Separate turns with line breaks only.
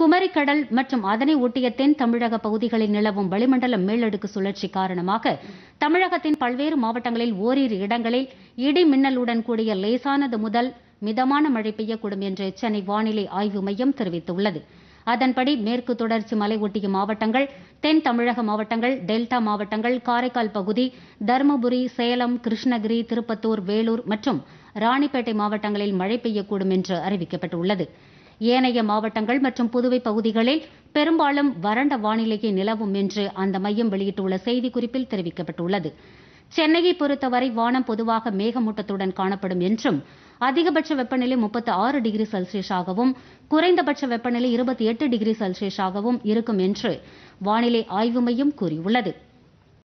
குமரிக்கடல் மற்றும் அதனை ஒட்டிய தென் தமிழக பகுதிகளில் நிலவும் வளிமண்டல மேலடுக்கு சுழற்சி காரணமாக தமிழகத்தின் பல்வேறு மாவட்டங்களில் ஓரிரு இடங்களில் இடி மின்னலுடன் கூடிய லேசானது முதல் மிதமான மழை பெய்யக்கூடும் என்று சென்னை வானிலை ஆய்வு மையம் தெரிவித்துள்ளது அதன்படி மேற்கு தொடர்ச்சி மலை ஒட்டிய மாவட்டங்கள் தென் தமிழக மாவட்டங்கள் டெல்டா மாவட்டங்கள் காரைக்கால் பகுதி தருமபுரி சேலம் கிருஷ்ணகிரி திருப்பத்தூர் வேலூர் மற்றும் ராணிப்பேட்டை மாவட்டங்களில் மழை பெய்யக்கூடும் என்று அறிவிக்கப்பட்டுள்ளது ஏனைய மாவட்டங்கள் மற்றும் புதுவை பகுதிகளில் பெரும்பாலும் வறண்ட வானிலையே நிலவும் என்று அந்த மையம் வெளியிட்டுள்ள செய்திக்குறிப்பில் தெரிவிக்கப்பட்டுள்ளது சென்னையை பொறுத்தவரை வானம் பொதுவாக மேகமூட்டத்துடன் காணப்படும் என்றும் அதிகபட்ச வெப்பநிலை முப்பத்து ஆறு டிகிரி செல்சியஸாகவும் குறைந்தபட்ச வெப்பநிலை இருபத்தி எட்டு டிகிரி செல்சியஸாகவும் இருக்கும் என்று வானிலை ஆய்வு மையம் கூறியுள்ளது